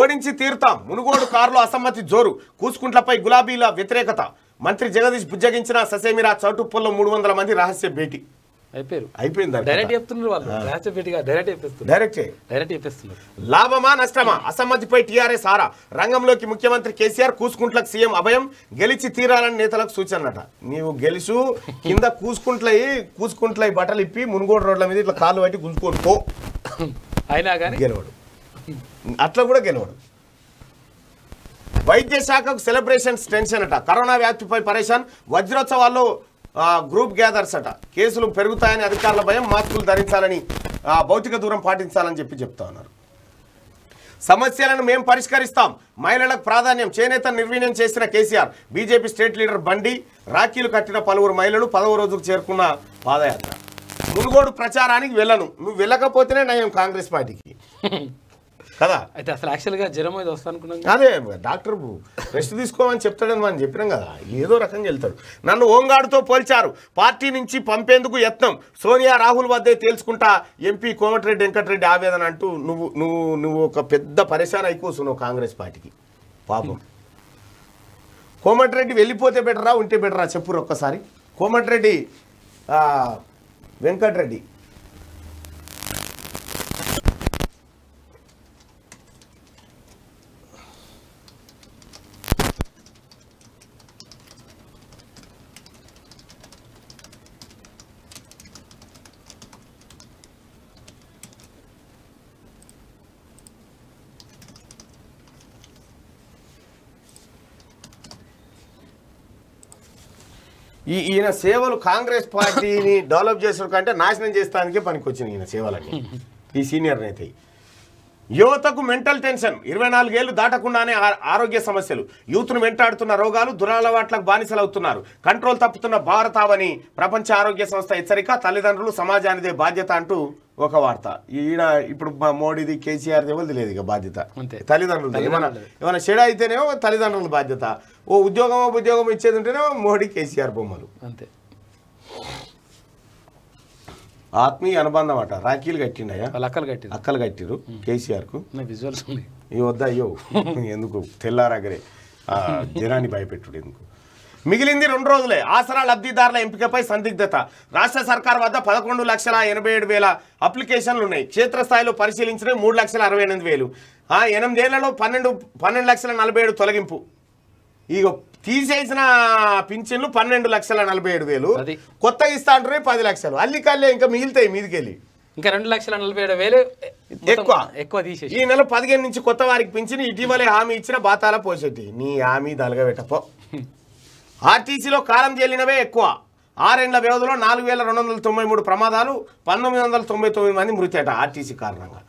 ఓడించి తీరుతాం మునుగోడు కారులో అసమ్మతి జోరు కూసుకుంట్లపై గులాబీల వ్యతిరేకత మంత్రి జగదీష్ బుజ్జగించిన ససేమిరా చౌటు పొల్లో మూడు వందల మంది రహస్య భేటీ డైరెక్ట్ చెప్తున్నారు డైరెక్ట్ లాభమా నష్టమా అసమ్మతిపై టీఆర్ఎస్ ఆరా రంగంలోకి ముఖ్యమంత్రి కేసీఆర్ కూసుకుంట్లకు సీఎం అభయం గెలిచి తీరాలని నేతలకు సూచనట నీవు గెలుసు కింద కూసుకుంట్లయి కూసుకుంట్లయి బట్టలు ఇప్పి మునుగోడు రోడ్ల మీద ఇట్లా కాలు పట్టి గుంజుకోడు అయినా కానీ గెలవడు అట్లా కూడా గెలవడు వైద్య శాఖకు సెలబ్రేషన్స్ టెన్షన్ అట కరోనా వ్యాప్తిపై పరేషాన్ వజ్రోత్సవాల్లో గ్రూప్ గ్యాదర్స్ అట కేసులు పెరుగుతాయని అధికారుల భయం మాస్కులు ధరించాలని భౌతిక దూరం పాటించాలని చెప్పి చెప్తా ఉన్నారు సమస్యలను మేము పరిష్కరిస్తాం మహిళలకు ప్రాధాన్యం చేనేత నిర్వీర్యం చేసిన కేసీఆర్ బీజేపీ స్టేట్ లీడర్ బండి రాఖీలు కట్టిన పలువురు మహిళలు పదవ రోజుకు చేరుకున్న పాదయాత్ర మునుగోడు ప్రచారానికి వెళ్ళను నువ్వు వెళ్ళకపోతేనే నయం కాంగ్రెస్ పార్టీకి కదా అయితే అసలు యాక్చువల్గా జ్వరం అయితే వస్తాను అనుకున్నాను అదే డాక్టర్ రెస్ట్ తీసుకోమని చెప్తాడని మనం చెప్పినాం కదా ఏదో రకంగా వెళ్తాడు నన్ను ఓంగాడుతో పోల్చారు పార్టీ నుంచి పంపేందుకు యత్నం సోనియా రాహుల్ వద్దే తేల్చుకుంటా ఎంపీ కోమటిరెడ్డి వెంకటరెడ్డి ఆవేదన అంటూ నువ్వు నువ్వు నువ్వు ఒక పెద్ద పరిశాన అయిపోతున్నావు కాంగ్రెస్ పార్టీకి పాపం కోమటిరెడ్డి వెళ్ళిపోతే బెటరా ఉంటే బెటరా చెప్పురు ఒక్కసారి కోమటిరెడ్డి వెంకటరెడ్డి ఈ ఈయన సేవలు కాంగ్రెస్ పార్టీని డెవలప్ చేసిన కంటే నాశనం చేస్తానికే పనికొచ్చింది ఈయన సేవలన్నీ ఈ సీనియర్ నేత యువతకు మెంటల్ టెన్షన్ ఇరవై నాలుగేళ్లు దాటకుండానే ఆరోగ్య సమస్యలు యూత్ను వెంటాడుతున్న రోగాలు బానిసలు బానిసలవుతున్నారు కంట్రోల్ తప్పుతున్న భారతావని ప్రపంచ ఆరోగ్య సంస్థ హెచ్చరిక తల్లిదండ్రులు సమాజానిదే బాధ్యత అంటూ ఒక వార్త ఈడ ఇప్పుడు మోడీది కేసీఆర్ ఎవరిది లేదు ఇక బాధ్యత తల్లిదండ్రులు ఏమైనా ఏమైనా చెడ అయితేనేమో తల్లిదండ్రుల బాధ్యత ఓ ఉద్యోగం ఉద్యోగం ఇచ్చేది ఉంటేనేమో మోడీ కేసీఆర్ బొమ్మలు అంతే ఆత్మీయ అనుబంధం అట రాఖీలు కట్టిండయా అక్కలు కట్టిరు అక్కలు కట్టిరు కేసీఆర్కు విజువల్స్ ఈ వద్ద అయ్యో ఎందుకు తెల్లారగరే జనాన్ని భయపెట్టుడు ఎందుకు మిగిలింది రెండు రోజులే ఆసరా లబ్ధిదారుల ఎంపికపై సందిగ్ధత రాష్ట్ర సర్కార్ వద్ద పదకొండు లక్షల ఎనభై ఏడు వేల అప్లికేషన్లు ఉన్నాయి క్షేత్రస్థాయిలో పరిశీలించిన మూడు లక్షల అరవై ఎనిమిది వేలు ఎనిమిదేళ్లలో పన్నెండు పన్నెండు లక్షల నలభై ఏడు తొలగింపు ఇక తీసేసిన పింఛన్లు పన్నెండు లక్షల నలభై ఏడు వేలు కొత్తగా ఇస్తా అంటారు పది లక్షలు అల్లికల్లే ఇంకా మిగిలితాయి మీదికెళ్ళి ఇంకా రెండు లక్షల నలభై ఏడు వేలు ఎక్కువ ఎక్కువ తీసేసి ఈ నెల పదిహేను నుంచి కొత్త వారికి పింఛన్ ఇటీవలే హామీ ఇచ్చిన బాతాల పోసేటి నీ హామీ దలగబెట్టపో ఆర్టీసీలో కాలం చెల్లినవే ఎక్కువ ఆరేళ్ల వ్యవధిలో నాలుగు వేల రెండు వందల తొంభై మూడు ప్రమాదాలు పంతొమ్మిది వందల తొంభై తొమ్మిది మంది మృతి అట ఆర్టీసీ కారణంగా